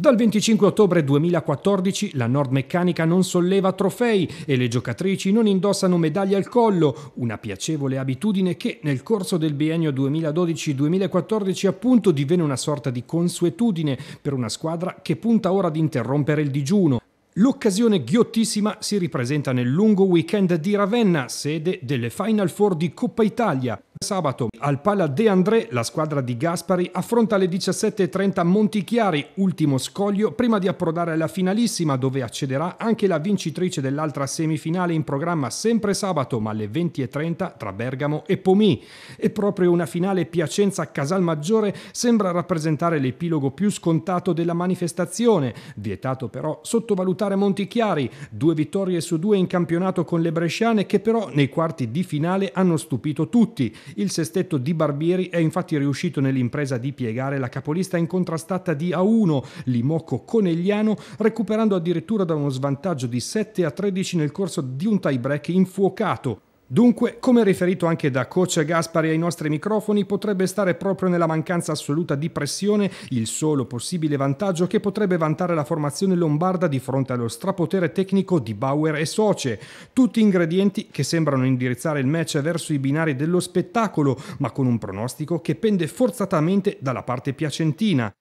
Dal 25 ottobre 2014 la Nordmeccanica non solleva trofei e le giocatrici non indossano medaglie al collo, una piacevole abitudine che nel corso del biennio 2012-2014 appunto divenne una sorta di consuetudine per una squadra che punta ora ad interrompere il digiuno. L'occasione ghiottissima si ripresenta nel lungo weekend di Ravenna, sede delle Final Four di Coppa Italia, Sabato al Pala De André la squadra di Gaspari affronta alle 17.30 Montichiari, ultimo scoglio, prima di approdare alla finalissima dove accederà anche la vincitrice dell'altra semifinale in programma sempre sabato ma alle 20.30 tra Bergamo e Pomì. E proprio una finale Piacenza-Casalmaggiore sembra rappresentare l'epilogo più scontato della manifestazione, vietato però sottovalutare Montichiari, due vittorie su due in campionato con le bresciane che però nei quarti di finale hanno stupito tutti il sestetto di Barbieri è infatti riuscito nell'impresa di piegare la capolista incontrastata di A1, Limocco Conegliano, recuperando addirittura da uno svantaggio di 7 a 13 nel corso di un tie break infuocato Dunque, come riferito anche da coach Gaspari ai nostri microfoni, potrebbe stare proprio nella mancanza assoluta di pressione il solo possibile vantaggio che potrebbe vantare la formazione lombarda di fronte allo strapotere tecnico di Bauer e Soce. Tutti ingredienti che sembrano indirizzare il match verso i binari dello spettacolo, ma con un pronostico che pende forzatamente dalla parte piacentina.